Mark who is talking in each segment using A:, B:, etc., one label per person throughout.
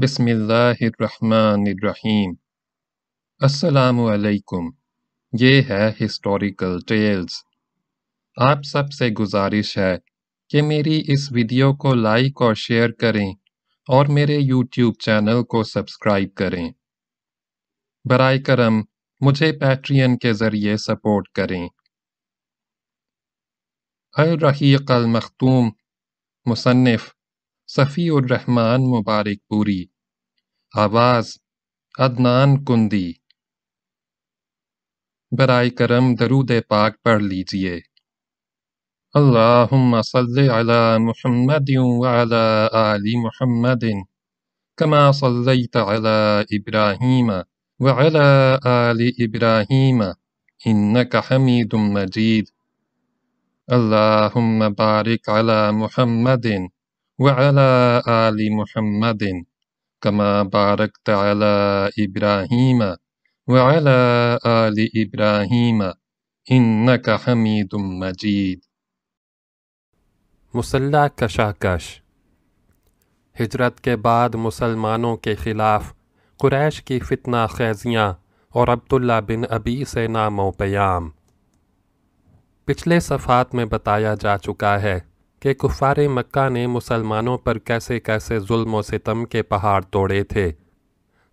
A: بسم اللہ الرحمن الرحیم السلام علیکم یہ ہے ہسٹوریکل ٹیلز آپ سب سے گزارش ہے کہ میری اس ویڈیو کو لائک اور شیئر کریں اور میرے یوٹیوب چینل کو سبسکرائب کریں برائے کرم مجھے پیٹرین کے ذریعے سپورٹ کریں الرحیق المختوم مصنف صفی الرحمن مبارک پوری آواز عدنان کندی برائے کرم درود پاک پڑھ لیجئے اللہم لیجیے علی محمد وعلی آل محمد کما صلیت علی ابراہیم وعلی آل ابراہیم انکا حمید مجید اللہم بارک علی علامحدن وعلى آل محمد كما باركت على إبراهيم وعلى آل إبراهيم إنك حميد مجيد مسلح کشاکش ہجرت کے بعد مسلمانوں کے خلاف قریش کی فتنہ خیزیاں اور عبداللہ بن ابی سے نام و پیام پچھلے صفحات میں بتایا جا چکا ہے کہ کفار مکہ نے مسلمانوں پر کیسے کیسے ظلم و ستم کے پہاڑ توڑے تھے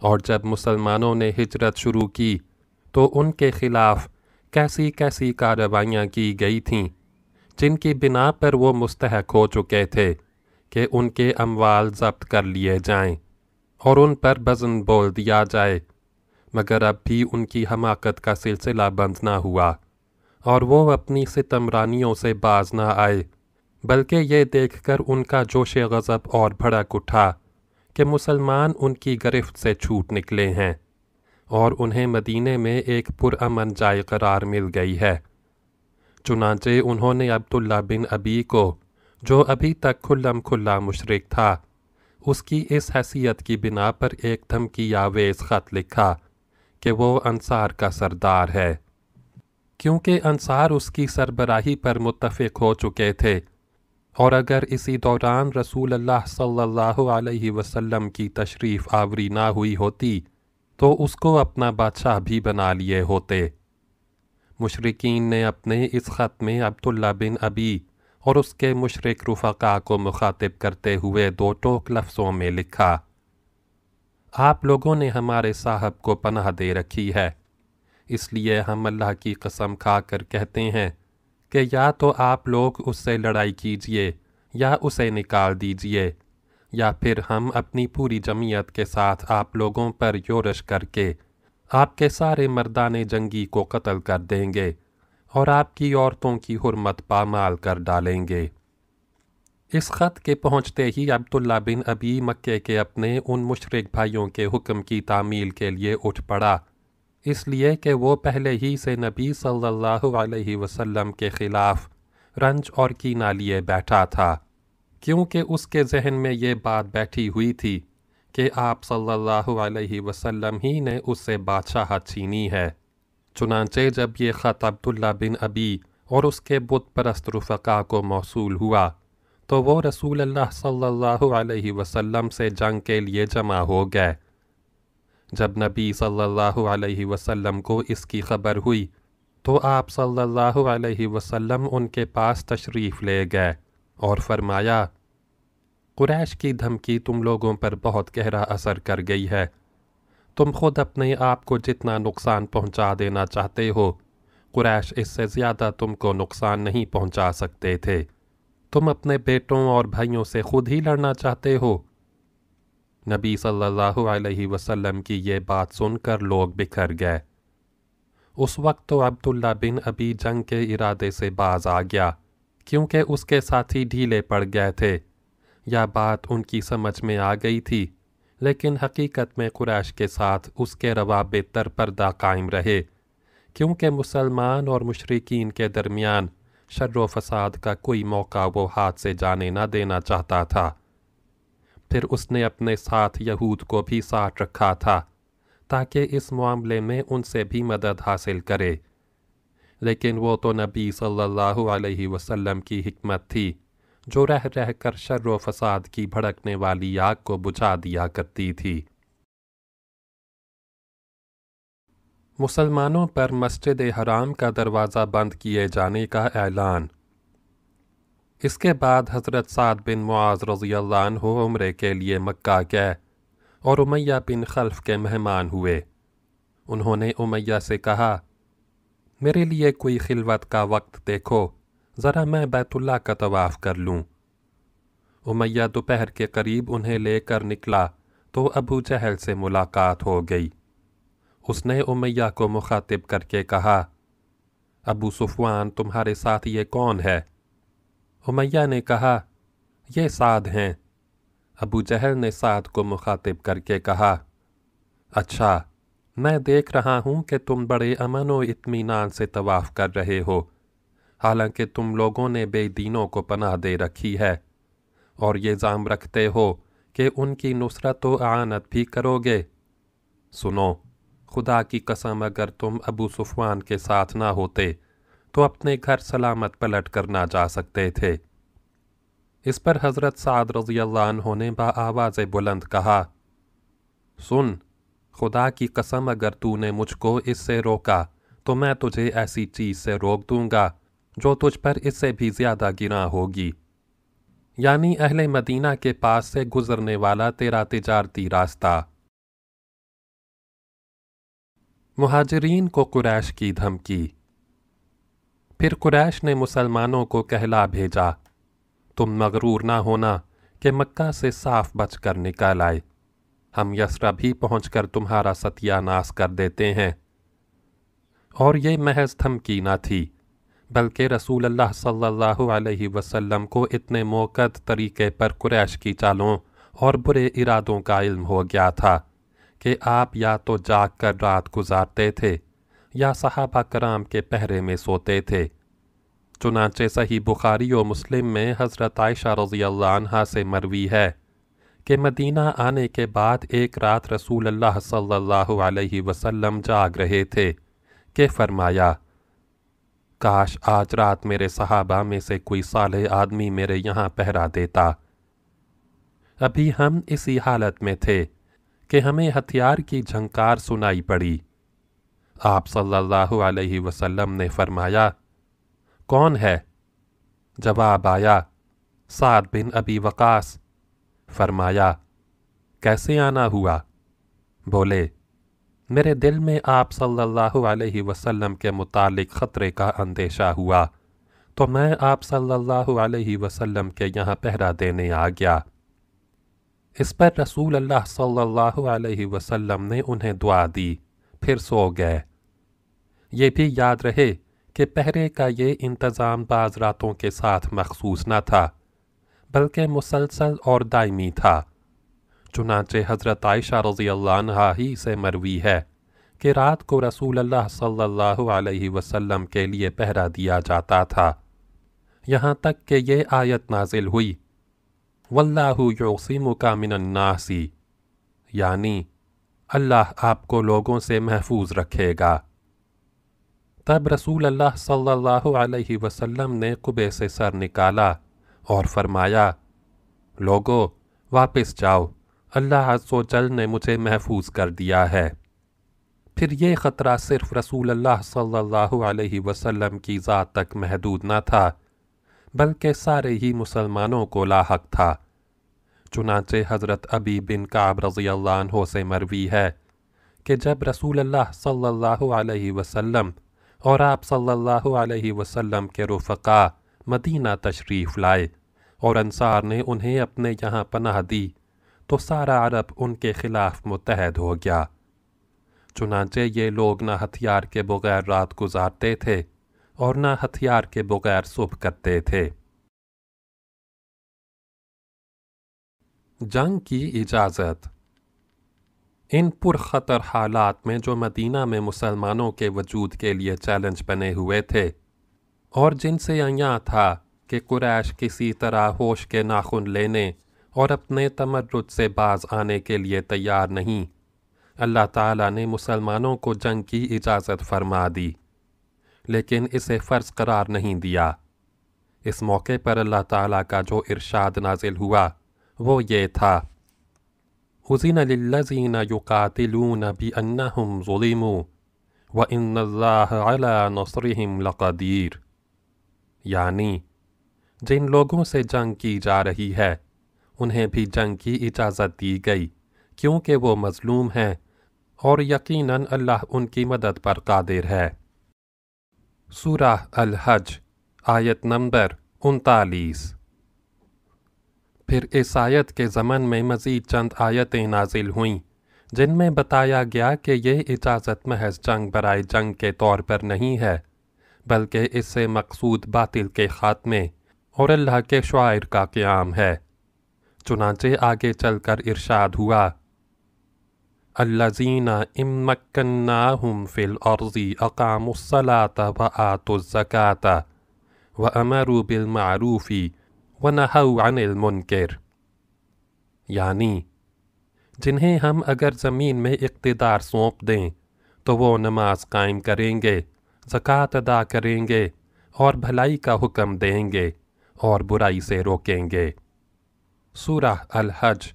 A: اور جب مسلمانوں نے ہجرت شروع کی تو ان کے خلاف کیسی کیسی کاروائیاں کی گئی تھیں جن کی بنا پر وہ مستحق ہو چکے تھے کہ ان کے اموال ضبط کر لیے جائیں اور ان پر بزن بول دیا جائے مگر اب بھی ان کی حماقت کا سلسلہ بند نہ ہوا اور وہ اپنی ستمرانیوں سے باز نہ آئے بلکہ یہ دیکھ کر ان کا جوش غضب اور بھڑک اٹھا کہ مسلمان ان کی گرفت سے چھوٹ نکلے ہیں اور انہیں مدینے میں ایک پرامن جائے قرار مل گئی ہے چنانچہ انہوں نے عبداللہ بن ابی کو جو ابھی تک کھلم کھلا مشرق تھا اس کی اس حیثیت کی بنا پر ایک دھمکی آویز خط لکھا کہ وہ انصار کا سردار ہے کیونکہ انصار اس کی سربراہی پر متفق ہو چکے تھے اور اگر اسی دوران رسول اللہ صلی اللہ علیہ وسلم کی تشریف آوری نہ ہوئی ہوتی تو اس کو اپنا بادشاہ بھی بنا لیے ہوتے مشرقین نے اپنے اس خط میں عبداللہ بن ابی اور اس کے مشرق رفقا کو مخاطب کرتے ہوئے دو ٹوک لفظوں میں لکھا آپ لوگوں نے ہمارے صاحب کو پناہ دے رکھی ہے اس لیے ہم اللہ کی قسم کھا کر کہتے ہیں کہ یا تو آپ لوگ اس سے لڑائی کیجئے یا اسے نکال دیجئے یا پھر ہم اپنی پوری جمعیت کے ساتھ آپ لوگوں پر یورش کر کے آپ کے سارے مردان جنگی کو قتل کر دیں گے اور آپ کی عورتوں کی حرمت پامال کر ڈالیں گے اس خط کے پہنچتے ہی عبداللہ بن ابی مکے کے اپنے ان مشرق بھائیوں کے حکم کی تعمیل کے لیے اٹھ پڑا اس لیے کہ وہ پہلے ہی سے نبی صلی اللہ علیہ وسلم کے خلاف رنج اور کی نالیے بیٹھا تھا کیونکہ اس کے ذہن میں یہ بات بیٹھی ہوئی تھی کہ آپ صلی اللہ علیہ وسلم ہی نے اس سے بادشاہ چھینی ہے چنانچہ جب یہ خط عبداللہ بن ابی اور اس کے بت رفقا کو موصول ہوا تو وہ رسول اللہ صلی اللہ علیہ وسلم سے جنگ کے لیے جمع ہو گئے جب نبی صلی اللہ علیہ وسلم کو اس کی خبر ہوئی تو آپ صلی اللہ علیہ وسلم ان کے پاس تشریف لے گئے اور فرمایا قریش کی دھمکی تم لوگوں پر بہت گہرا اثر کر گئی ہے تم خود اپنے آپ کو جتنا نقصان پہنچا دینا چاہتے ہو قریش اس سے زیادہ تم کو نقصان نہیں پہنچا سکتے تھے تم اپنے بیٹوں اور بھائیوں سے خود ہی لڑنا چاہتے ہو نبی صلی اللہ علیہ وسلم کی یہ بات سن کر لوگ بکھر گئے اس وقت تو عبداللہ بن ابی جنگ کے ارادے سے باز آ گیا کیونکہ اس کے ساتھی ڈھیلے پڑ گئے تھے یا بات ان کی سمجھ میں آ گئی تھی لیکن حقیقت میں قریش کے ساتھ اس کے روابط تر پردہ قائم رہے کیونکہ مسلمان اور مشرقین کے درمیان شر و فساد کا کوئی موقع وہ ہاتھ سے جانے نہ دینا چاہتا تھا پھر اس نے اپنے ساتھ یہود کو بھی ساتھ رکھا تھا تاکہ اس معاملے میں ان سے بھی مدد حاصل کرے لیکن وہ تو نبی صلی اللہ علیہ وسلم کی حکمت تھی جو رہ رہ کر شر و فساد کی بھڑکنے والی آگ کو بجھا دیا کرتی تھی مسلمانوں پر مسجد حرام کا دروازہ بند کیے جانے کا اعلان اس کے بعد حضرت سعد بن معاذ رضی اللہ عنہ عمرے کے لیے مکہ گئے اور امیہ بن خلف کے مہمان ہوئے انہوں نے امیہ سے کہا میرے لیے کوئی خلوت کا وقت دیکھو ذرا میں بیت اللہ کا طواف کر لوں امیہ دوپہر کے قریب انہیں لے کر نکلا تو ابو جہل سے ملاقات ہو گئی اس نے امیہ کو مخاطب کر کے کہا ابو صفوان تمہارے ساتھ یہ کون ہے امیہ نے کہا یہ سعد ہیں ابو جہل نے سعد کو مخاطب کر کے کہا اچھا میں دیکھ رہا ہوں کہ تم بڑے امن و اطمینان سے طواف کر رہے ہو حالانکہ تم لوگوں نے بے دینوں کو پناہ دے رکھی ہے اور یہ زام رکھتے ہو کہ ان کی نصرت و عانت بھی کرو گے سنو خدا کی قسم اگر تم ابو سفوان کے ساتھ نہ ہوتے تو اپنے گھر سلامت پلٹ کر نہ جا سکتے تھے اس پر حضرت سعد رضی اللہ عنہ نے با آواز بلند کہا سن خدا کی قسم اگر تو نے مجھ کو اس سے روکا تو میں تجھے ایسی چیز سے روک دوں گا جو تجھ پر اس سے بھی زیادہ گنا ہوگی یعنی اہل مدینہ کے پاس سے گزرنے والا تیرا تجارتی راستہ مہاجرین کو قریش کی دھمکی پھر قریش نے مسلمانوں کو کہلا بھیجا تم مغرور نہ ہونا کہ مکہ سے صاف بچ کر نکال آئے ہم یسرا بھی پہنچ کر تمہارا ستیہ ناس کر دیتے ہیں اور یہ محض تھمکی نہ تھی بلکہ رسول اللہ صلی اللہ علیہ وسلم کو اتنے موقع طریقے پر قریش کی چالوں اور برے ارادوں کا علم ہو گیا تھا کہ آپ یا تو جاگ کر رات گزارتے تھے یا صحابہ کرام کے پہرے میں سوتے تھے چنانچہ صحیح بخاری و مسلم میں حضرت عائشہ رضی اللہ عنہ سے مروی ہے کہ مدینہ آنے کے بعد ایک رات رسول اللہ صلی اللہ علیہ وسلم جاگ رہے تھے کہ فرمایا کاش آج رات میرے صحابہ میں سے کوئی صالح آدمی میرے یہاں پہرا دیتا ابھی ہم اسی حالت میں تھے کہ ہمیں ہتھیار کی جھنکار سنائی پڑی آپ صلی اللہ علیہ وسلم نے فرمایا کون ہے جواب آیا سعد بن ابی وقاص فرمایا کیسے آنا ہوا بولے میرے دل میں آپ صلی اللہ علیہ وسلم کے متعلق خطرے کا اندیشہ ہوا تو میں آپ صلی اللہ علیہ وسلم کے یہاں پہرا دینے آ گیا اس پر رسول اللہ صلی اللہ علیہ وسلم نے انہیں دعا دی پھر سو گئے یہ بھی یاد رہے کہ پہرے کا یہ انتظام بعض راتوں کے ساتھ مخصوص نہ تھا بلکہ مسلسل اور دائمی تھا چنانچہ حضرت عائشہ رضی اللہ عنہ ہی سے مروی ہے کہ رات کو رسول اللہ صلی اللہ علیہ وسلم کے لیے پہرا دیا جاتا تھا یہاں تک کہ یہ آیت نازل ہوئی واللہ یعصمک من الناسی یعنی اللہ آپ کو لوگوں سے محفوظ رکھے گا تب رسول اللہ صلی اللہ علیہ وسلم نے قبے سے سر نکالا اور فرمایا لوگو واپس جاؤ اللہ عز و جل نے مجھے محفوظ کر دیا ہے پھر یہ خطرہ صرف رسول اللہ صلی اللہ علیہ وسلم کی ذات تک محدود نہ تھا بلکہ سارے ہی مسلمانوں کو لاحق تھا چنانچہ حضرت ابی بن کعب رضی اللہ عنہ سے مروی ہے کہ جب رسول اللہ صلی اللہ علیہ وسلم اور آپ صلی اللہ علیہ وسلم کے رفقا مدینہ تشریف لائے اور انصار نے انہیں اپنے یہاں پناہ دی تو سارا عرب ان کے خلاف متحد ہو گیا چنانچہ یہ لوگ نہ ہتھیار کے بغیر رات گزارتے تھے اور نہ ہتھیار کے بغیر صبح کرتے تھے جنگ کی اجازت ان خطر حالات میں جو مدینہ میں مسلمانوں کے وجود کے لیے چیلنج بنے ہوئے تھے اور جن سے تھا کہ قریش کسی طرح ہوش کے ناخن لینے اور اپنے تمرد سے باز آنے کے لیے تیار نہیں اللہ تعالیٰ نے مسلمانوں کو جنگ کی اجازت فرما دی لیکن اسے فرض قرار نہیں دیا اس موقع پر اللہ تعالیٰ کا جو ارشاد نازل ہوا وہ یہ تھا یقاتلون قاتل بھی انّیمو و علی نسریم لقدیر یعنی جن لوگوں سے جنگ کی جا رہی ہے انہیں بھی جنگ کی اجازت دی گئی کیونکہ وہ مظلوم ہیں اور یقیناً اللہ ان کی مدد پر قادر ہے سورہ الحج آیت نمبر انتالیس پھر اس آیت کے ضمن میں مزید چند آیتیں نازل ہوئیں جن میں بتایا گیا کہ یہ اجازت محض جنگ برائے جنگ کے طور پر نہیں ہے بلکہ اس سے مقصود باطل کے خاتمے اور اللہ کے شعائر کا قیام ہے چنانچہ آگے چل کر ارشاد ہوا اللہ زینہ فی فل عرضی اقام و بآت الزکاة و امروب بالمعروفی ونہو عن المنکر یعنی جنہیں ہم اگر زمین میں اقتدار سونپ دیں تو وہ نماز قائم کریں گے زکوٰۃ ادا کریں گے اور بھلائی کا حکم دیں گے اور برائی سے روکیں گے سورہ الحج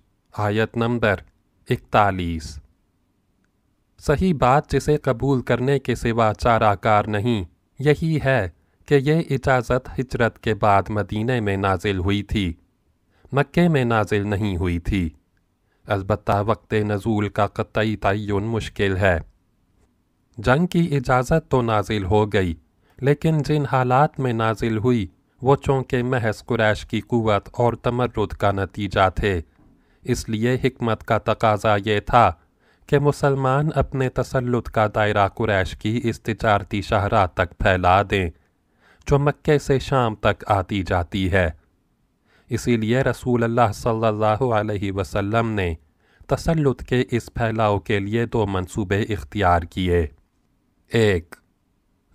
A: آیت نمبر اکتالیس صحیح بات جسے قبول کرنے کے سوا چارہ کار نہیں یہی ہے کہ یہ اجازت ہجرت کے بعد مدینہ میں نازل ہوئی تھی مکے میں نازل نہیں ہوئی تھی البتہ وقت نزول کا قطعی تعین مشکل ہے جنگ کی اجازت تو نازل ہو گئی لیکن جن حالات میں نازل ہوئی وہ چونکہ محض قریش کی قوت اور تمرد کا نتیجہ تھے اس لیے حکمت کا تقاضا یہ تھا کہ مسلمان اپنے تسلط کا دائرہ قریش کی اس تجارتی شاہراہ تک پھیلا دیں جو مکے سے شام تک آتی جاتی ہے اسی لیے رسول اللہ صلی اللہ علیہ وسلم نے تسلط کے اس پھیلاؤ کے لیے دو منصوبے اختیار کیے ایک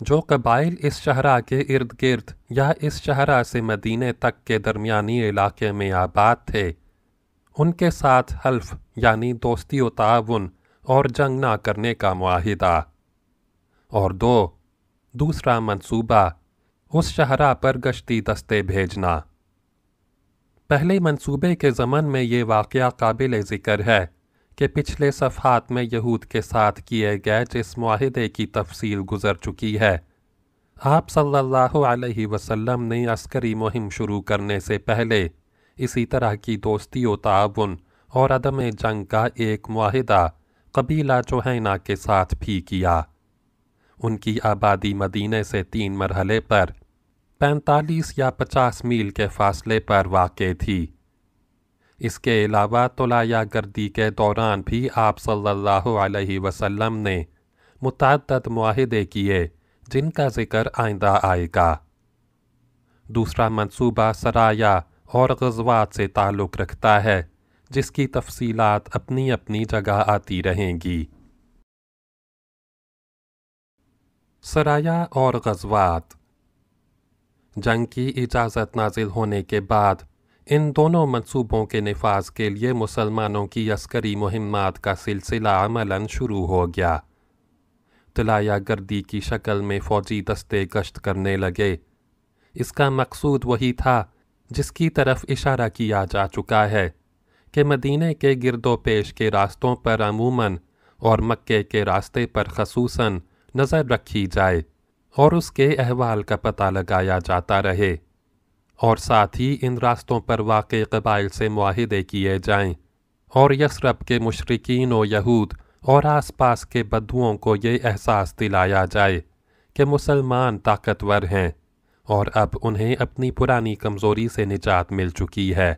A: جو قبائل اس شہرہ کے ارد گرد یا اس شہرہ سے مدینے تک کے درمیانی علاقے میں آباد تھے ان کے ساتھ حلف یعنی دوستی و تعاون اور جنگ نہ کرنے کا معاہدہ اور دو دوسرا منصوبہ اس شہرہ پر گشتی دستے بھیجنا پہلے منصوبے کے زمن میں یہ واقعہ قابل ذکر ہے کہ پچھلے صفحات میں یہود کے ساتھ کیے گئے جس معاہدے کی تفصیل گزر چکی ہے آپ صلی اللہ علیہ وسلم نے عسکری مہم شروع کرنے سے پہلے اسی طرح کی دوستی و تعاون اور عدم جنگ کا ایک معاہدہ قبیلہ چوہینہ کے ساتھ بھی کیا ان کی آبادی مدینہ سے تین مرحلے پر پینتالیس یا پچاس میل کے فاصلے پر واقع تھی اس کے علاوہ طلایہ گردی کے دوران بھی آپ صلی اللہ علیہ وسلم نے متعدد معاہدے کیے جن کا ذکر آئندہ آئے گا دوسرا منصوبہ سرایہ اور غزوات سے تعلق رکھتا ہے جس کی تفصیلات اپنی اپنی جگہ آتی رہیں گی سرایہ اور غزوات جنگ کی اجازت نازل ہونے کے بعد ان دونوں منصوبوں کے نفاذ کے لیے مسلمانوں کی عسکری مہمات کا سلسلہ عملاً شروع ہو گیا تلایا گردی کی شکل میں فوجی دستے گشت کرنے لگے اس کا مقصود وہی تھا جس کی طرف اشارہ کیا جا چکا ہے کہ مدینہ کے گرد و پیش کے راستوں پر عموماً اور مکے کے راستے پر خصوصاً نظر رکھی جائے اور اس کے احوال کا پتہ لگایا جاتا رہے اور ساتھ ہی ان راستوں پر واقع قبائل سے معاہدے کیے جائیں اور یسرب کے مشرقین و یہود اور آس پاس کے بدووں کو یہ احساس دلایا جائے کہ مسلمان طاقتور ہیں اور اب انہیں اپنی پرانی کمزوری سے نجات مل چکی ہے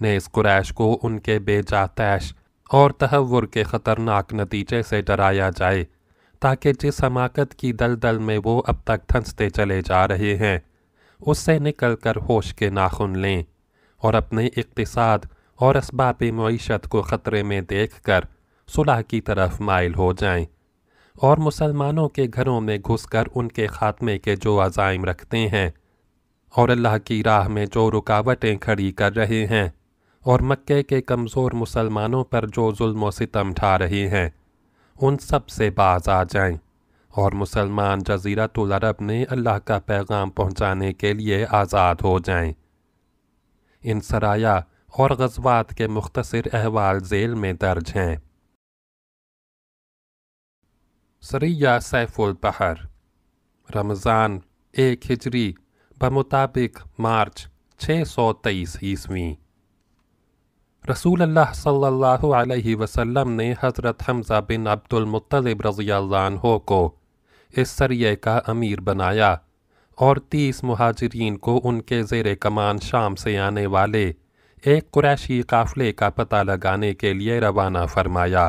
A: نیز قریش کو ان کے بے جاتیش اور تحور کے خطرناک نتیجے سے ڈرایا جائے تاکہ جس حماقت کی دلدل میں وہ اب تک تھنستے چلے جا رہے ہیں اس سے نکل کر ہوش کے ناخن لیں اور اپنے اقتصاد اور اسباب معیشت کو خطرے میں دیکھ کر صلح کی طرف مائل ہو جائیں اور مسلمانوں کے گھروں میں گھس کر ان کے خاتمے کے جو عزائم رکھتے ہیں اور اللہ کی راہ میں جو رکاوٹیں کھڑی کر رہے ہیں اور مکے کے کمزور مسلمانوں پر جو ظلم و ستم ڈھا رہے ہیں ان سب سے باز آ جائیں اور مسلمان جزیرت العرب نے اللہ کا پیغام پہنچانے کے لیے آزاد ہو جائیں ان سرایہ اور غزوات کے مختصر احوال ذیل میں درج ہیں سریہ سیف البحر رمضان ایک ہجری بمطابق مارچ چھ سو تیئیس عیسویں رسول اللہ صلی اللہ علیہ وسلم نے حضرت حمزہ بن عبد المطلب رضی اللہ عنہ کو اس سریعے کا امیر بنایا اور تیس مہاجرین کو ان کے زیر کمان شام سے آنے والے ایک قریشی قافلے کا پتہ لگانے کے لیے روانہ فرمایا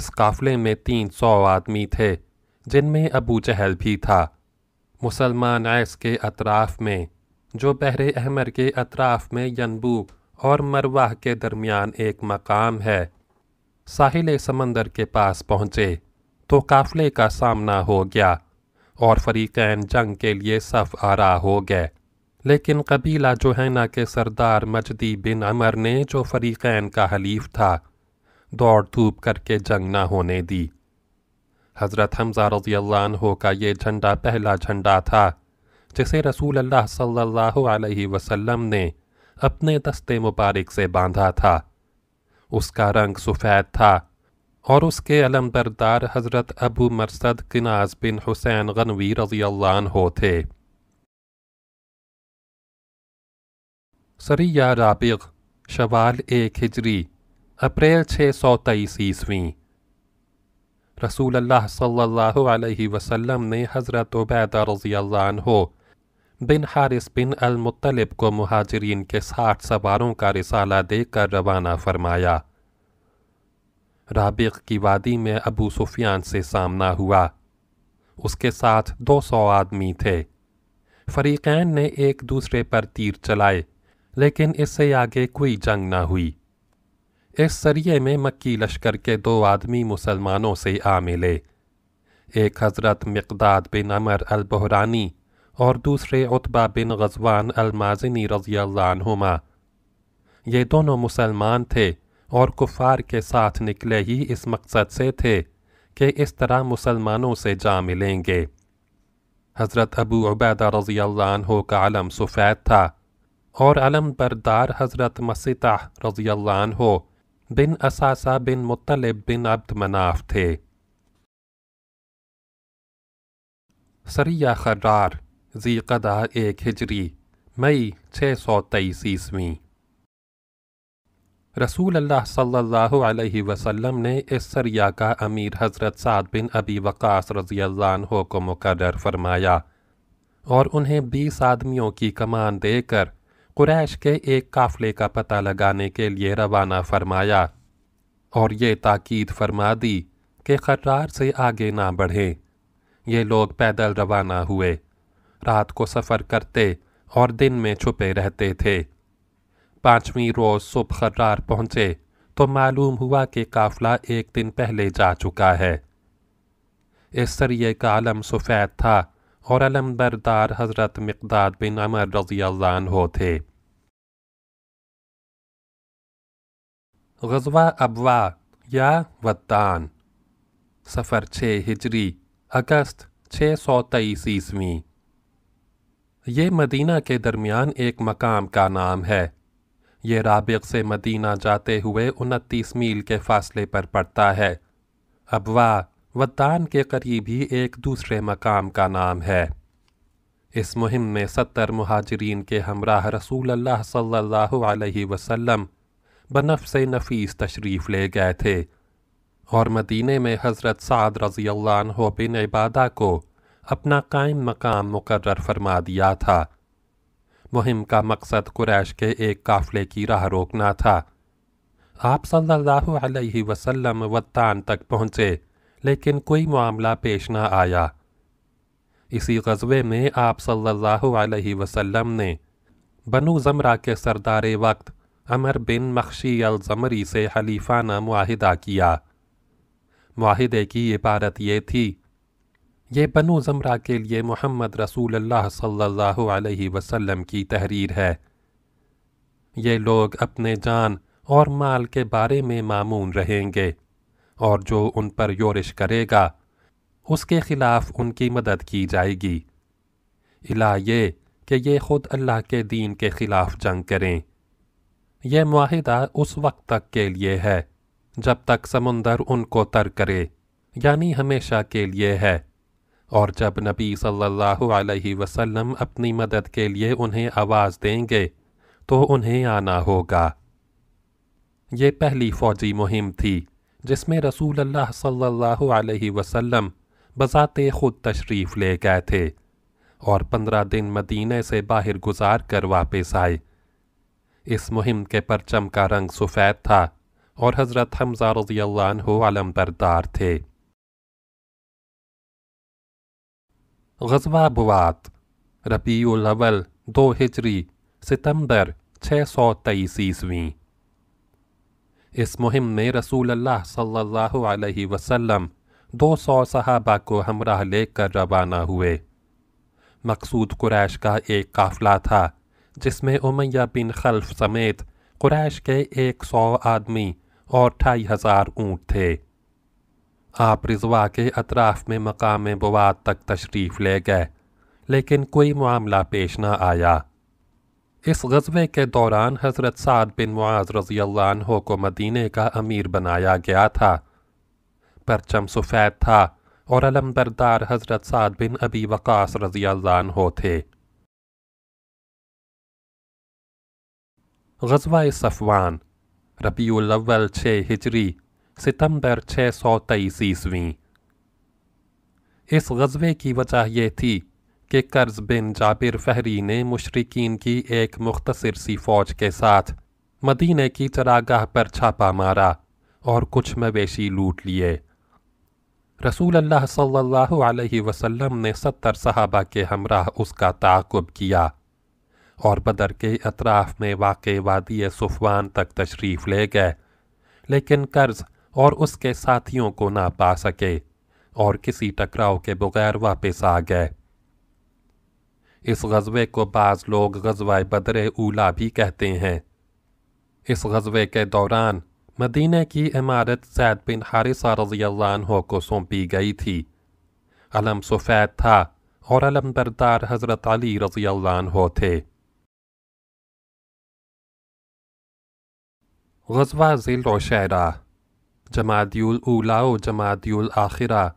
A: اس قافلے میں تین سو آدمی تھے جن میں ابو جہل بھی تھا مسلمان عیس کے اطراف میں جو بحر احمر کے اطراف میں ینبوک اور مروہ کے درمیان ایک مقام ہے ساحل سمندر کے پاس پہنچے تو قافلے کا سامنا ہو گیا اور فریقین جنگ کے لیے صف آرا ہو گئے لیکن قبیلہ جوہینا کے سردار مجدی بن عمر نے جو فریقین کا حلیف تھا دوڑ دھوپ کر کے جنگ نہ ہونے دی حضرت حمزہ رضی اللہ عنہ کا یہ جھنڈا پہلا جھنڈا تھا جسے رسول اللہ صلی اللہ علیہ وسلم نے اپنے دستے مبارک سے باندھا تھا اس کا رنگ سفید تھا اور اس کے علم بردار حضرت ابو مرسد کناز بن حسین غنوی رضی اللہ عنہ تھے سریعہ رابغ شوال ایک ہجری اپریل چھ سو تیئیس عیسویں رسول اللہ صلی اللہ علیہ وسلم نے حضرت عبیدہ رضی اللہ عنہ بن حارث بن المطلب کو مہاجرین کے ساٹھ سواروں کا رسالہ دے کر روانہ فرمایا رابق کی وادی میں ابو سفیان سے سامنا ہوا اس کے ساتھ دو سو آدمی تھے فریقین نے ایک دوسرے پر تیر چلائے لیکن اس سے آگے کوئی جنگ نہ ہوئی اس سریعے میں مکی لشکر کے دو آدمی مسلمانوں سے آ ملے ایک حضرت مقداد بن عمر البحرانی اور دوسرے عطبہ بن غزوان المازنی رضی اللہ عنہما یہ دونوں مسلمان تھے اور کفار کے ساتھ نکلے ہی اس مقصد سے تھے کہ اس طرح مسلمانوں سے جا ملیں گے حضرت ابو عبیدہ رضی اللہ عنہ کا علم سفید تھا اور علم بردار حضرت مسطح رضی اللہ عنہ بن اساسہ بن مطلب بن عبد مناف تھے سریہ خرار ذی قدہ ایک ہجری مئی چھ سو تیئیس عیسویں رسول اللہ صلی اللہ علیہ وسلم نے اس سریا کا امیر حضرت سعد بن ابی وقاص رضی اللہ عنہ کو مقرر فرمایا اور انہیں بیس آدمیوں کی کمان دے کر قریش کے ایک قافلے کا پتہ لگانے کے لیے روانہ فرمایا اور یہ تاکید فرما دی کہ خرار سے آگے نہ بڑھیں یہ لوگ پیدل روانہ ہوئے رات کو سفر کرتے اور دن میں چھپے رہتے تھے پانچویں روز صبح خرار پہنچے تو معلوم ہوا کہ قافلہ ایک دن پہلے جا چکا ہے اس سریعے کا علم سفید تھا اور علم بردار حضرت مقداد بن عمر رضی اللہ عنہ تھے غزوہ ابوا یا ودان سفر چھ ہجری اگست چھ سو تیئیس عیسویں یہ مدینہ کے درمیان ایک مقام کا نام ہے یہ رابق سے مدینہ جاتے ہوئے انتیس میل کے فاصلے پر پڑتا ہے ابوا و کے قریب ہی ایک دوسرے مقام کا نام ہے اس مہم میں ستر مہاجرین کے ہمراہ رسول اللہ صلی اللہ علیہ وسلم بنفس نفیس تشریف لے گئے تھے اور مدینہ میں حضرت سعد رضی اللہ عنہ بن عبادہ کو اپنا قائم مقام مقرر فرما دیا تھا مہم کا مقصد قریش کے ایک قافلے کی راہ روکنا تھا آپ صلی اللہ علیہ وسلم وطان تک پہنچے لیکن کوئی معاملہ پیش نہ آیا اسی غزوے میں آپ صلی اللہ علیہ وسلم نے بنو زمرہ کے سردار وقت عمر بن مخشی الزمری سے حلیفانہ معاہدہ کیا معاہدے کی عبارت یہ تھی یہ بنو زمرہ کے لیے محمد رسول اللہ صلی اللہ علیہ وسلم کی تحریر ہے یہ لوگ اپنے جان اور مال کے بارے میں معمون رہیں گے اور جو ان پر یورش کرے گا اس کے خلاف ان کی مدد کی جائے گی الا یہ کہ یہ خود اللہ کے دین کے خلاف جنگ کریں یہ معاہدہ اس وقت تک کے لیے ہے جب تک سمندر ان کو تر کرے یعنی ہمیشہ کے لیے ہے اور جب نبی صلی اللہ علیہ وسلم اپنی مدد کے لیے انہیں آواز دیں گے تو انہیں آنا ہوگا یہ پہلی فوجی مہم تھی جس میں رسول اللہ صلی اللہ علیہ وسلم بذات خود تشریف لے گئے تھے اور پندرہ دن مدینہ سے باہر گزار کر واپس آئے اس مہم کے پرچم کا رنگ سفید تھا اور حضرت حمزہ رضی اللہ علم بردار تھے غزوہ بوات ربیع الاول دو ہجری ستمبر چھ سو تیئیس عیسویں اس مہم میں رسول اللہ صلی اللہ علیہ وسلم دو سو صحابہ کو ہمراہ لے کر روانہ ہوئے مقصود قریش کا ایک قافلہ تھا جس میں امیہ بن خلف سمیت قریش کے ایک سو آدمی اور ڈھائی ہزار اونٹ تھے آپ رضوا کے اطراف میں مقام بوات تک تشریف لے گئے لیکن کوئی معاملہ پیش نہ آیا اس غزوے کے دوران حضرت سعد بن معاذ رضی اللہ عنہ کو مدینہ کا امیر بنایا گیا تھا پرچم سفید تھا اور علم بردار حضرت سعد بن ابی وقاص رضی اللہ عنہ تھے غزوہ صفوان ربیع الاول 6 ہجری ستمبر چھ سو تیئیس عیسویں اس غزوے کی وجہ یہ تھی کہ قرض بن جابر فہری نے مشرقین کی ایک مختصر سی فوج کے ساتھ مدینہ کی چراگاہ پر چھاپا مارا اور کچھ مویشی لوٹ لیے رسول اللہ صلی اللہ علیہ وسلم نے ستر صحابہ کے ہمراہ اس کا تعاقب کیا اور بدر کے اطراف میں واقع وادی صفوان تک تشریف لے گئے لیکن قرض اور اس کے ساتھیوں کو نہ پا سکے اور کسی ٹکراؤ کے بغیر واپس آ گئے اس غزوے کو بعض لوگ غزوہ بدر اولا بھی کہتے ہیں اس غزوے کے دوران مدینہ کی عمارت زید بن حارثہ رضی اللہ عنہ کو سونپی گئی تھی علم سفید تھا اور علم بردار حضرت علی رضی اللہ عنہ تھے غزوہ ذیل شعرہ الاولا و جمادی الاخرہ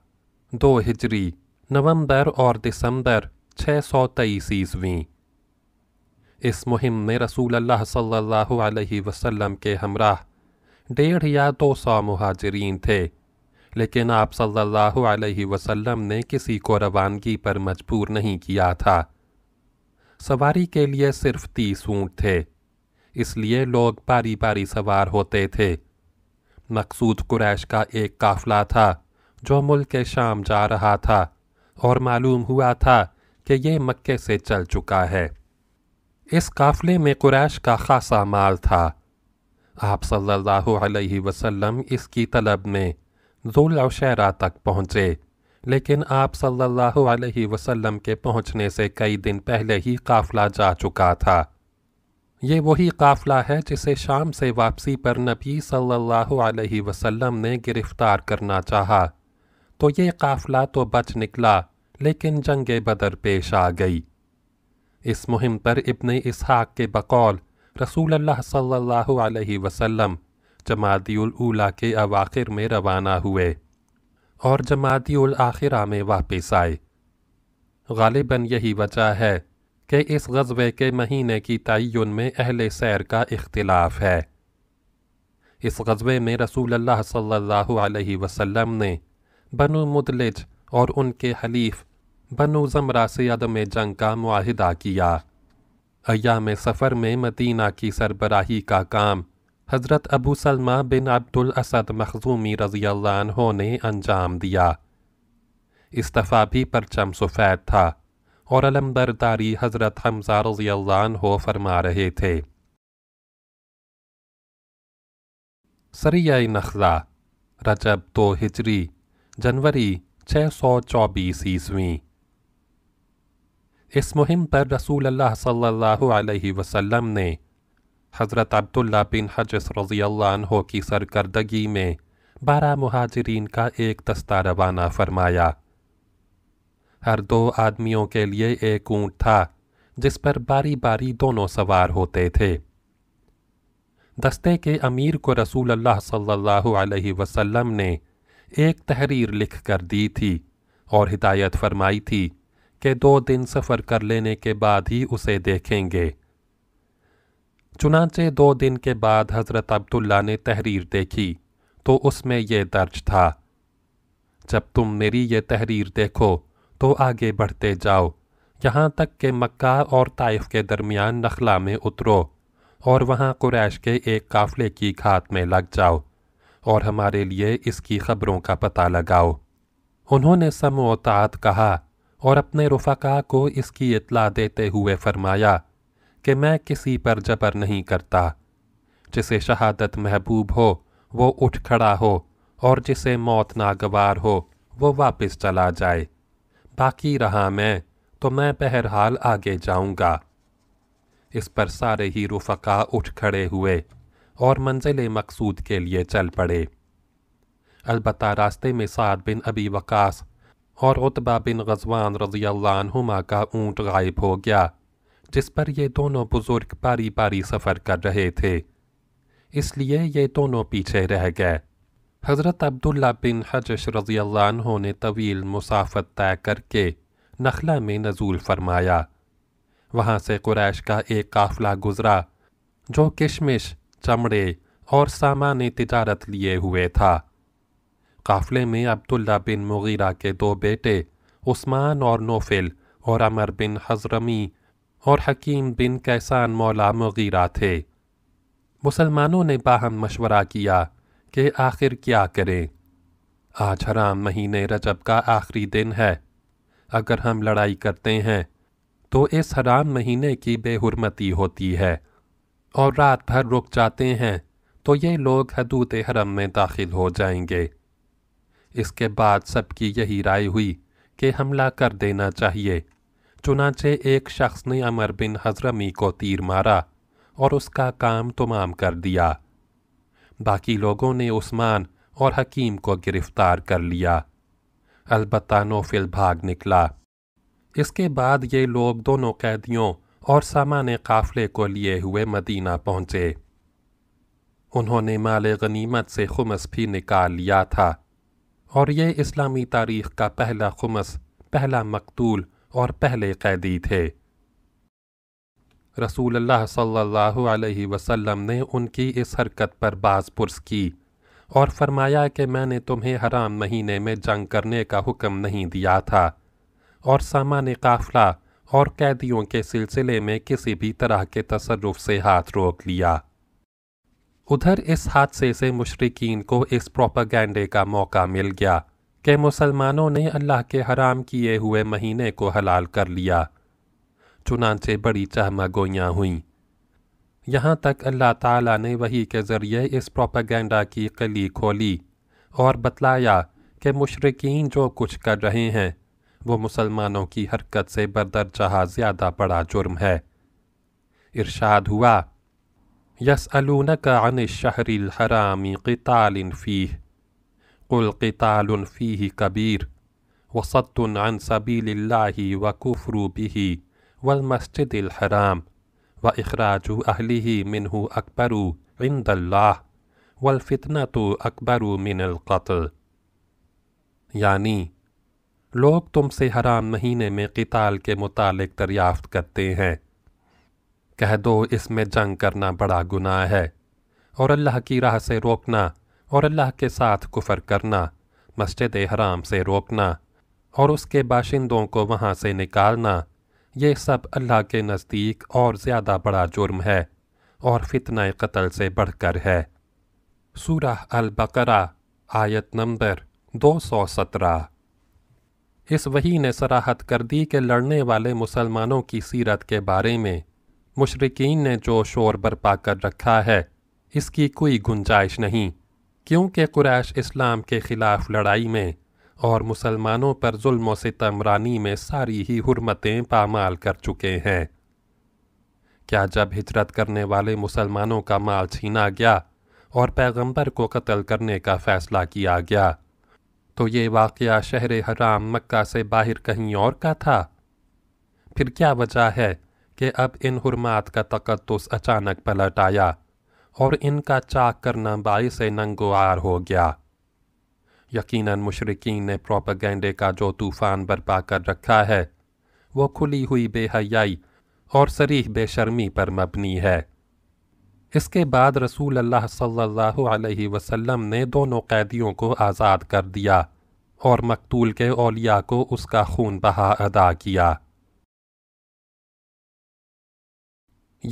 A: دو ہجری نومبر اور دسمبر چھ سو تیئیس عیسویں اس مہم میں رسول اللہ صلی اللہ علیہ وسلم کے ہمراہ ڈیڑھ یا دو سو مہاجرین تھے لیکن آپ صلی اللہ علیہ وسلم نے کسی کو روانگی پر مجبور نہیں کیا تھا سواری کے لیے صرف تیس اونٹ تھے اس لیے لوگ باری باری سوار ہوتے تھے مقصود قریش کا ایک قافلہ تھا جو ملک کے شام جا رہا تھا اور معلوم ہوا تھا کہ یہ مکے سے چل چکا ہے اس قافلے میں قریش کا خاصا مال تھا آپ صلی اللہ علیہ وسلم اس کی طلب میں ذول عشیرہ تک پہنچے لیکن آپ صلی اللہ علیہ وسلم کے پہنچنے سے کئی دن پہلے ہی قافلہ جا چکا تھا یہ وہی قافلہ ہے جسے شام سے واپسی پر نبی صلی اللہ علیہ وسلم نے گرفتار کرنا چاہا تو یہ قافلہ تو بچ نکلا لیکن جنگ بدر پیش آ گئی اس مہم پر ابن اسحاق کے بقول رسول اللہ صلی اللہ علیہ وسلم جمادی الاولا کے اواخر میں روانہ ہوئے اور جمادی الاخرہ میں واپس آئے غالباً یہی وجہ ہے کہ اس غزوے کے مہینے کی تعین میں اہل سیر کا اختلاف ہے اس غزوے میں رسول اللہ صلی اللہ علیہ وسلم نے بنو مدلج اور ان کے حلیف بنو زمرہ سے عدم جنگ کا معاہدہ کیا ایام سفر میں مدینہ کی سربراہی کا کام حضرت ابو سلمہ بن عبدالعصد مخزومی رضی اللہ عنہ نے انجام دیا استفا بھی پرچم سفید تھا اور علم برداری حضرت حمزہ رضی اللہ عنہ فرما رہے تھے سریہ نخلہ رجب تو ہجری جنوری چھ سو چوبیس عیسویں اس مہم پر رسول اللہ صلی اللہ علیہ وسلم نے حضرت عبداللہ بن حجس رضی اللہ عنہ کی سرکردگی میں بارہ مہاجرین کا ایک دستہ روانہ فرمایا ہر دو آدمیوں کے لیے ایک اونٹ تھا جس پر باری باری دونوں سوار ہوتے تھے دستے کے امیر کو رسول اللہ صلی اللہ علیہ وسلم نے ایک تحریر لکھ کر دی تھی اور ہدایت فرمائی تھی کہ دو دن سفر کر لینے کے بعد ہی اسے دیکھیں گے چنانچہ دو دن کے بعد حضرت عبداللہ نے تحریر دیکھی تو اس میں یہ درج تھا جب تم میری یہ تحریر دیکھو تو آگے بڑھتے جاؤ یہاں تک کہ مکہ اور طائف کے درمیان نخلا میں اترو اور وہاں قریش کے ایک قافلے کی گھات میں لگ جاؤ اور ہمارے لیے اس کی خبروں کا پتہ لگاؤ انہوں نے سم اوتاط کہا اور اپنے رفقا کو اس کی اطلاع دیتے ہوئے فرمایا کہ میں کسی پر جبر نہیں کرتا جسے شہادت محبوب ہو وہ اٹھ کھڑا ہو اور جسے موت ناگوار ہو وہ واپس چلا جائے باقی رہا میں تو میں بہرحال آگے جاؤں گا اس پر سارے ہی رفقا اٹھ کھڑے ہوئے اور منزل مقصود کے لیے چل پڑے البتہ راستے میں سعد بن ابی وقاص اور عطبہ بن غزوان رضی اللہ عنہما کا اونٹ غائب ہو گیا جس پر یہ دونوں بزرگ پاری پاری سفر کر رہے تھے اس لیے یہ دونوں پیچھے رہ گئے حضرت عبداللہ بن حجش رضی اللہ عنہ نے طویل مسافت طے کر کے نخلا میں نزول فرمایا وہاں سے قریش کا ایک قافلہ گزرا جو کشمش چمڑے اور سامان تجارت لیے ہوئے تھا قافلے میں عبداللہ بن مغیرہ کے دو بیٹے عثمان اور نوفل اور عمر بن حضرمی اور حکیم بن کیسان مولا مغیرہ تھے مسلمانوں نے باہم مشورہ کیا کہ آخر کیا کریں آج حرام مہینے رجب کا آخری دن ہے اگر ہم لڑائی کرتے ہیں تو اس حرام مہینے کی بے حرمتی ہوتی ہے اور رات بھر رک جاتے ہیں تو یہ لوگ حدود حرم میں داخل ہو جائیں گے اس کے بعد سب کی یہی رائے ہوئی کہ حملہ کر دینا چاہیے چنانچہ ایک شخص نے عمر بن حضرمی کو تیر مارا اور اس کا کام تمام کر دیا باقی لوگوں نے عثمان اور حکیم کو گرفتار کر لیا البتہ نوفل بھاگ نکلا اس کے بعد یہ لوگ دونوں قیدیوں اور سامان قافلے کو لیے ہوئے مدینہ پہنچے انہوں نے مال غنیمت سے خمس بھی نکال لیا تھا اور یہ اسلامی تاریخ کا پہلا خمس پہلا مقتول اور پہلے قیدی تھے رسول اللہ صلی اللہ علیہ وسلم نے ان کی اس حرکت پر باز پرس کی اور فرمایا کہ میں نے تمہیں حرام مہینے میں جنگ کرنے کا حکم نہیں دیا تھا اور سامان قافلہ اور قیدیوں کے سلسلے میں کسی بھی طرح کے تصرف سے ہاتھ روک لیا ادھر اس حادثے سے مشرقین کو اس پروپاگینڈے کا موقع مل گیا کہ مسلمانوں نے اللہ کے حرام کیے ہوئے مہینے کو حلال کر لیا چنانچہ بڑی چہمہ گوئیاں ہوئیں یہاں تک اللہ تعالیٰ نے وہی کے ذریعے اس پروپیگنڈا کی قلی کھولی اور بتلایا کہ مشرقین جو کچھ کر رہے ہیں وہ مسلمانوں کی حرکت سے بردرجہ زیادہ بڑا جرم ہے ارشاد ہوا يَسْأَلُونَكَ عَنِ الشَّهْرِ الْحَرَامِ قِتَالٍ فِيهِ قُلْ قل فِيهِ الفی کبیر وسط سَبِيلِ اللہ وقف بِهِ والمسجد الحرام و اخراج منه اكبر اکبر عند اللہ والفتنه اكبر تو اکبر من القتل یعنی لوگ تم سے حرام مہینے میں قتال کے متعلق دریافت کرتے ہیں کہہ دو اس میں جنگ کرنا بڑا گناہ ہے اور اللہ کی راہ سے روکنا اور اللہ کے ساتھ کفر کرنا مسجد حرام سے روکنا اور اس کے باشندوں کو وہاں سے نکالنا یہ سب اللہ کے نزدیک اور زیادہ بڑا جرم ہے اور فتنہ قتل سے بڑھ کر ہے سورہ البقرہ آیت نمبر دو سو سترہ اس وحی نے سراحت کر دی کہ لڑنے والے مسلمانوں کی سیرت کے بارے میں مشرقین نے جو شور برپا کر رکھا ہے اس کی کوئی گنجائش نہیں کیونکہ قریش اسلام کے خلاف لڑائی میں اور مسلمانوں پر ظلم و ستمرانی میں ساری ہی حرمتیں پامال کر چکے ہیں کیا جب ہجرت کرنے والے مسلمانوں کا مال چھینا گیا اور پیغمبر کو قتل کرنے کا فیصلہ کیا گیا تو یہ واقعہ شہر حرام مکہ سے باہر کہیں اور کا تھا پھر کیا وجہ ہے کہ اب ان حرمات کا تقدس اچانک پلٹ آیا اور ان کا چاک کرنا باعث ننگوار ہو گیا یقیناً مشرقین نے پروپیگنڈے کا جو طوفان برپا کر رکھا ہے وہ کھلی ہوئی بے حیائی اور سریح بے شرمی پر مبنی ہے اس کے بعد رسول اللہ صلی اللہ علیہ وسلم نے دونوں قیدیوں کو آزاد کر دیا اور مقتول کے اولیاء کو اس کا خون بہا ادا کیا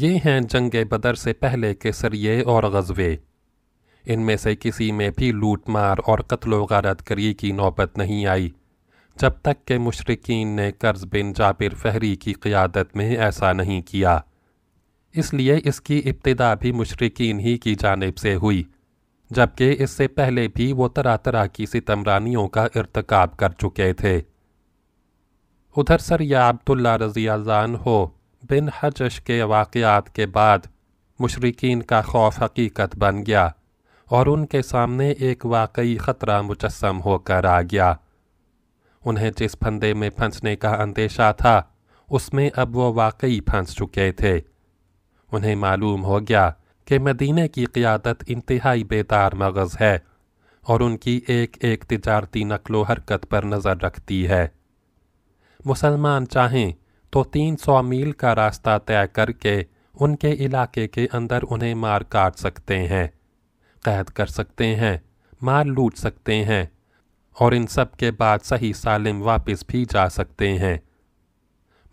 A: یہ ہیں جنگ بدر سے پہلے کے سریے اور غزوے ان میں سے کسی میں بھی لوٹ مار اور قتل و غارت کری کی نوبت نہیں آئی جب تک کہ مشرقین نے قرض بن جابر فہری کی قیادت میں ایسا نہیں کیا اس لیے اس کی ابتدا بھی مشرقین ہی کی جانب سے ہوئی جبکہ اس سے پہلے بھی وہ طرح طرح کی ستمرانیوں کا ارتکاب کر چکے تھے ادھر سر یا عبداللہ رضی اللہ عنہ بن حجش کے واقعات کے بعد مشرقین کا خوف حقیقت بن گیا اور ان کے سامنے ایک واقعی خطرہ مجسم ہو کر آ گیا انہیں جس پھندے میں پھنسنے کا اندیشہ تھا اس میں اب وہ واقعی پھنس چکے تھے انہیں معلوم ہو گیا کہ مدینہ کی قیادت انتہائی بیدار مغز ہے اور ان کی ایک ایک تجارتی نقل و حرکت پر نظر رکھتی ہے مسلمان چاہیں تو تین سو میل کا راستہ طے کر کے ان کے علاقے کے اندر انہیں مار کاٹ سکتے ہیں قید کر سکتے ہیں مار لوٹ سکتے ہیں اور ان سب کے بعد صحیح سالم واپس بھی جا سکتے ہیں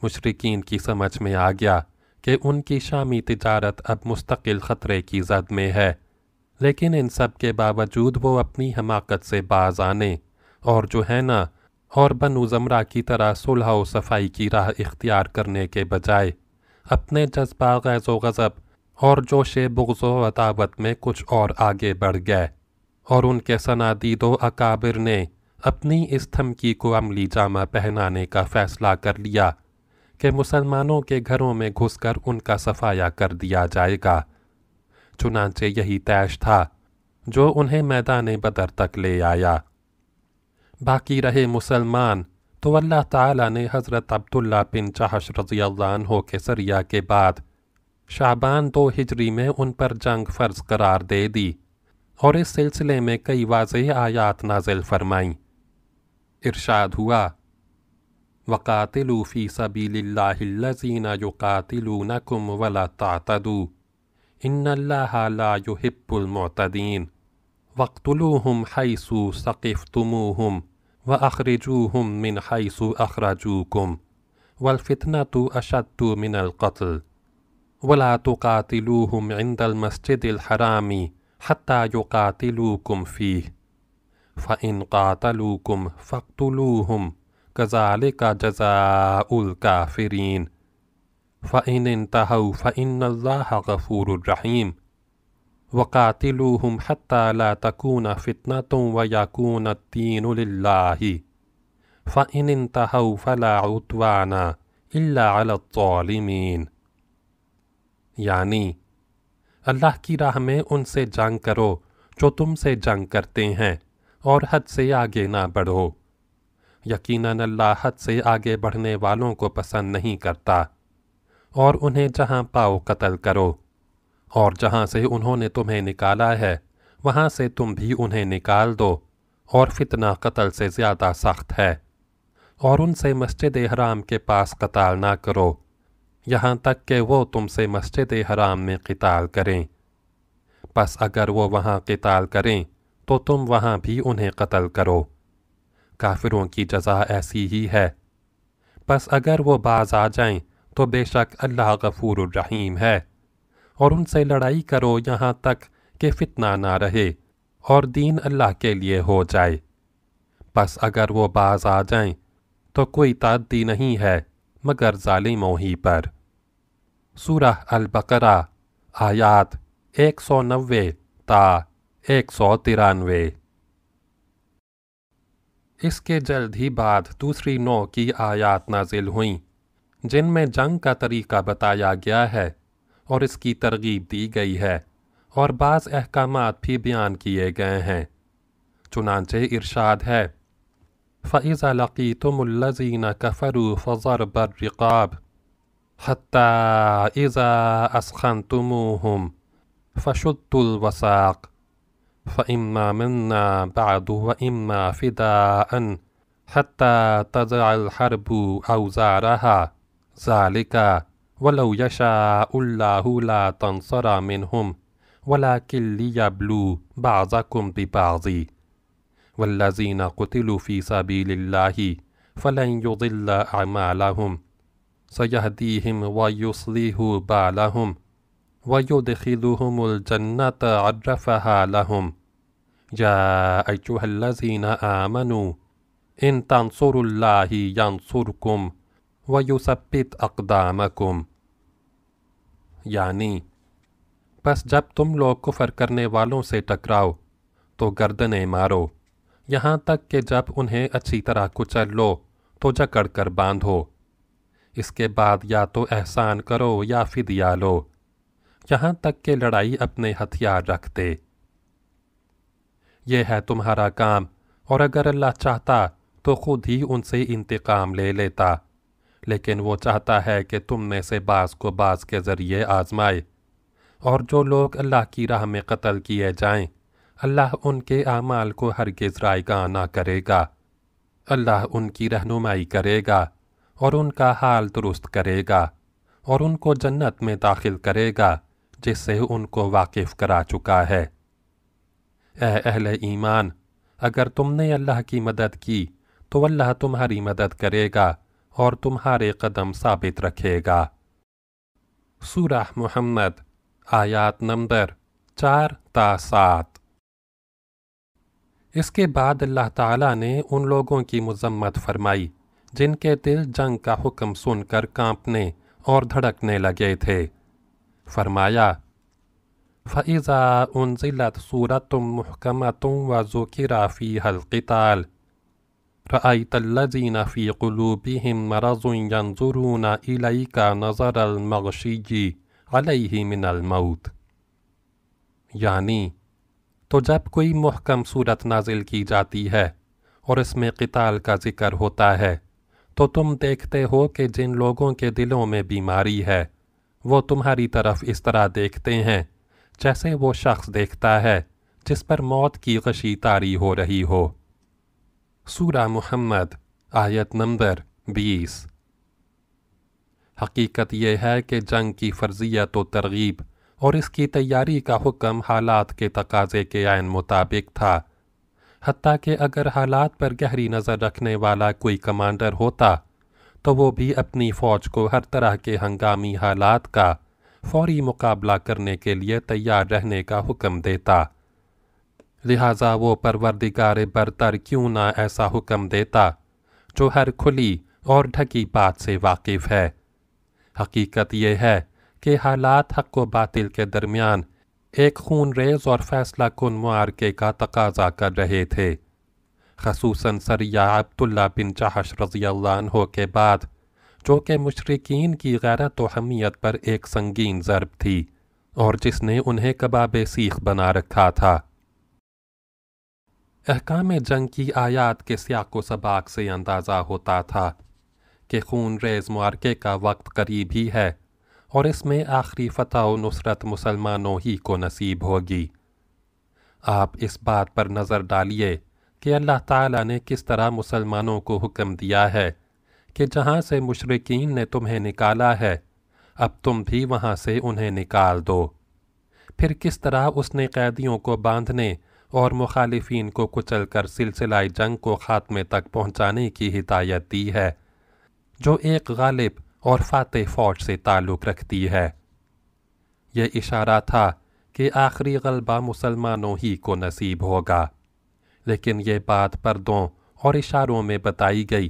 A: مشرقین کی سمجھ میں آ گیا کہ ان کی شامی تجارت اب مستقل خطرے کی زد میں ہے لیکن ان سب کے باوجود وہ اپنی حماقت سے باز آنے اور جو ہے نا اور بنو زمرہ کی طرح صلح و صفائی کی راہ اختیار کرنے کے بجائے اپنے جذبہ غیظ و غضب اور جوش بغض و عداوت میں کچھ اور آگے بڑھ گئے اور ان کے سنادید و اکابر نے اپنی اس دھمکی کو عملی جامہ پہنانے کا فیصلہ کر لیا کہ مسلمانوں کے گھروں میں گھس کر ان کا صفایا کر دیا جائے گا چنانچہ یہی تیش تھا جو انہیں میدان بدر تک لے آیا باقی رہے مسلمان تو اللہ تعالیٰ نے حضرت عبداللہ بن چاہش رضی اللہ عنہ کے سریا کے بعد شعبان دو ہجری میں ان پر جنگ فرض قرار دے دی اور اس سلسلے میں کئی واضح آیات نازل فرمائیں ارشاد ہوا وَقَاتِلُوا فِي سَبِيلِ اللَّهِ الَّذِينَ يُقَاتِلُونَكُمْ وَلَا تَعْتَدُوا ان اللَّهَ لَا يُحِبُّ الْمُعْتَدِينَ وقتلوحم حیثو ثقیف وَأَخْرِجُوهُمْ مِنْ و أَخْرَجُوكُمْ من أَشَدُّ مِنَ الْقَتْلِ من القتل ولا تقاتلوهم عند المسجد الحرام حتى يقاتلوكم فيه فإن قاتلوكم فاقتلوهم كذلك جزاء الكافرين فإن انتهوا فإن الله غفور رحيم وقاتلوهم حتى لا تكون فتنة ويكون الدين لله فإن انتهوا فلا عدوان إلا على الظالمين یعنی اللہ کی راہ میں ان سے جنگ کرو جو تم سے جنگ کرتے ہیں اور حد سے آگے نہ بڑھو یقیناً اللہ حد سے آگے بڑھنے والوں کو پسند نہیں کرتا اور انہیں جہاں پاؤ قتل کرو اور جہاں سے انہوں نے تمہیں نکالا ہے وہاں سے تم بھی انہیں نکال دو اور فتنہ قتل سے زیادہ سخت ہے اور ان سے مسجد احرام کے پاس قتال نہ کرو یہاں تک کہ وہ تم سے مسجد حرام میں قتال کریں پس اگر وہ وہاں قتال کریں تو تم وہاں بھی انہیں قتل کرو کافروں کی جزا ایسی ہی ہے پس اگر وہ باز آ جائیں تو بے شک اللہ غفور الرحیم ہے اور ان سے لڑائی کرو یہاں تک کہ فتنہ نہ رہے اور دین اللہ کے لیے ہو جائے پس اگر وہ باز آ جائیں تو کوئی تعدی نہیں ہے مگر ظالموں ہی پر سورہ البقرہ آیات ایک سو نوے تا ایک سو ترانوے اس کے جلد ہی بعد دوسری نو کی آیات نازل ہوئیں جن میں جنگ کا طریقہ بتایا گیا ہے اور اس کی ترغیب دی گئی ہے اور بعض احکامات بھی بیان کیے گئے ہیں چنانچہ ارشاد ہے فَإِذَا لَقِيْتُمُ الَّذِينَ كَفَرُوا فَضَرْبَ الرِّقَابِ حتى إذا أسخنتموهم فشدوا الوثاق فإما منا بعد وإما فداء حتى تضع الحرب أوزارها ذلك ولو يشاء الله لا تنصر منهم ولكن ليبلو بعضكم ببعض والذين قتلوا في سبيل الله فلن يضل أعمالهم سیہ و یو سلیح بالہم و یو دکھی الجنت ارف علم یا منو ان تنصر اللہ یانسر کم ویو سپت اقدام کم یعنی بس جب تم لوگ کفر کرنے والوں سے ٹکراؤ تو گردنیں مارو یہاں تک کہ جب انہیں اچھی طرح کچل لو تو جکڑ کر باندھو اس کے بعد یا تو احسان کرو یا فدیا لو یہاں تک کہ لڑائی اپنے ہتھیار رکھ دے یہ ہے تمہارا کام اور اگر اللہ چاہتا تو خود ہی ان سے انتقام لے لیتا لیکن وہ چاہتا ہے کہ تم میں سے بعض کو بعض کے ذریعے آزمائے اور جو لوگ اللہ کی راہ میں قتل کیے جائیں اللہ ان کے اعمال کو ہرگز رائے نہ کرے گا اللہ ان کی رہنمائی کرے گا اور ان کا حال درست کرے گا اور ان کو جنت میں داخل کرے گا جس سے ان کو واقف کرا چکا ہے اے اہل ایمان اگر تم نے اللہ کی مدد کی تو اللہ تمہاری مدد کرے گا اور تمہارے قدم ثابت رکھے گا سورہ محمد آیات نمبر چار تا سات اس کے بعد اللہ تعالیٰ نے ان لوگوں کی مذمت فرمائی جن کے دل جنگ کا حکم سن کر کانپنے اور دھڑکنے لگے تھے فرمایا فَإِذَا أُنزِلَتْ سُورَةٌ مُحْكَمَةٌ و فِيهَا رافی رَأَيْتَ الَّذِينَ فِي فی قلو يَنظُرُونَ إِلَيْكَ نَظَرَ الْمَغْشِيِّ عَلَيْهِ نظر الْمَوْتِ علیہ من یعنی تو جب کوئی محکم صورت نازل کی جاتی ہے اور اس میں قتال کا ذکر ہوتا ہے تو تم دیکھتے ہو کہ جن لوگوں کے دلوں میں بیماری ہے وہ تمہاری طرف اس طرح دیکھتے ہیں جیسے وہ شخص دیکھتا ہے جس پر موت کی غشی تاری ہو رہی ہو سورہ محمد آیت نمبر بیس حقیقت یہ ہے کہ جنگ کی فرضیت و ترغیب اور اس کی تیاری کا حکم حالات کے تقاضے کے عین مطابق تھا حتیٰ کہ اگر حالات پر گہری نظر رکھنے والا کوئی کمانڈر ہوتا تو وہ بھی اپنی فوج کو ہر طرح کے ہنگامی حالات کا فوری مقابلہ کرنے کے لیے تیار رہنے کا حکم دیتا لہٰذا وہ پروردگار برتر کیوں نہ ایسا حکم دیتا جو ہر کھلی اور ڈھکی بات سے واقف ہے حقیقت یہ ہے کہ حالات حق و باطل کے درمیان ایک خون ریز اور فیصلہ کن معارکے کا تقاضا کر رہے تھے خصوصاً سریہ عبداللہ بن چاہش رضی اللہ عنہ کے بعد جو کہ مشرقین کی غیرت و حمیت پر ایک سنگین ضرب تھی اور جس نے انہیں کباب سیخ بنا رکھا تھا احکام جنگ کی آیات کے سیاق و سباق سے اندازہ ہوتا تھا کہ خون ریز معارکے کا وقت قریب ہی ہے اور اس میں آخری فتح و نصرت مسلمانوں ہی کو نصیب ہوگی آپ اس بات پر نظر ڈالیے کہ اللہ تعالیٰ نے کس طرح مسلمانوں کو حکم دیا ہے کہ جہاں سے مشرقین نے تمہیں نکالا ہے اب تم بھی وہاں سے انہیں نکال دو پھر کس طرح اس نے قیدیوں کو باندھنے اور مخالفین کو کچل کر سلسلہ جنگ کو خاتمے تک پہنچانے کی ہدایت دی ہے جو ایک غالب اور فاتح فوج سے تعلق رکھتی ہے یہ اشارہ تھا کہ آخری غلبہ مسلمانوں ہی کو نصیب ہوگا لیکن یہ بات پردوں اور اشاروں میں بتائی گئی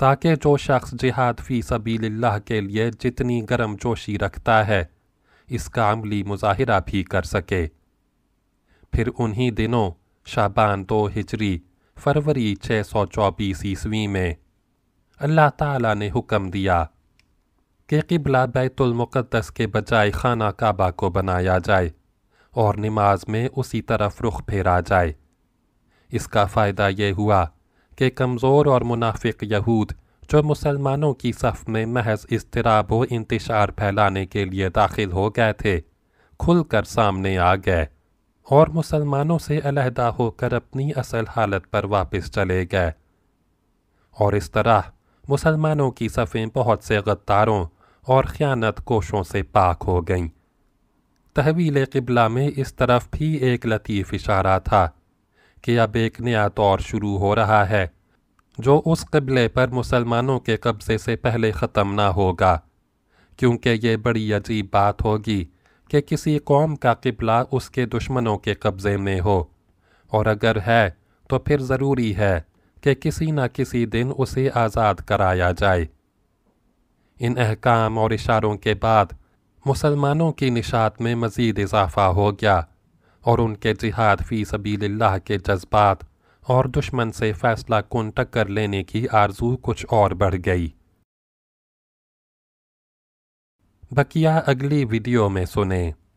A: تاکہ جو شخص جہاد فی سبیل اللہ کے لیے جتنی گرم جوشی رکھتا ہے اس کا عملی مظاہرہ بھی کر سکے پھر انہی دنوں شابان دو ہجری فروری چھ سو چوبیس عیسوی میں اللہ تعالیٰ نے حکم دیا کہ قبلہ بیت المقدس کے بجائے خانہ کعبہ کو بنایا جائے اور نماز میں اسی طرف رخ پھیرا جائے اس کا فائدہ یہ ہوا کہ کمزور اور منافق یہود جو مسلمانوں کی صف میں محض اضطراب و انتشار پھیلانے کے لیے داخل ہو گئے تھے کھل کر سامنے آ گئے اور مسلمانوں سے علیحدہ ہو کر اپنی اصل حالت پر واپس چلے گئے اور اس طرح مسلمانوں کی صفیں بہت سے غداروں اور خیانت کوشوں سے پاک ہو گئیں تحویل قبلہ میں اس طرف بھی ایک لطیف اشارہ تھا کہ اب ایک نیا طور شروع ہو رہا ہے جو اس قبلے پر مسلمانوں کے قبضے سے پہلے ختم نہ ہوگا کیونکہ یہ بڑی عجیب بات ہوگی کہ کسی قوم کا قبلہ اس کے دشمنوں کے قبضے میں ہو اور اگر ہے تو پھر ضروری ہے کہ کسی نہ کسی دن اسے آزاد کرایا جائے ان احکام اور اشاروں کے بعد مسلمانوں کی نشات میں مزید اضافہ ہو گیا اور ان کے جہاد فی سبیل اللہ کے جذبات اور دشمن سے فیصلہ کن ٹکر لینے کی آرزو کچھ اور بڑھ گئی بکیا اگلی ویڈیو میں سنیں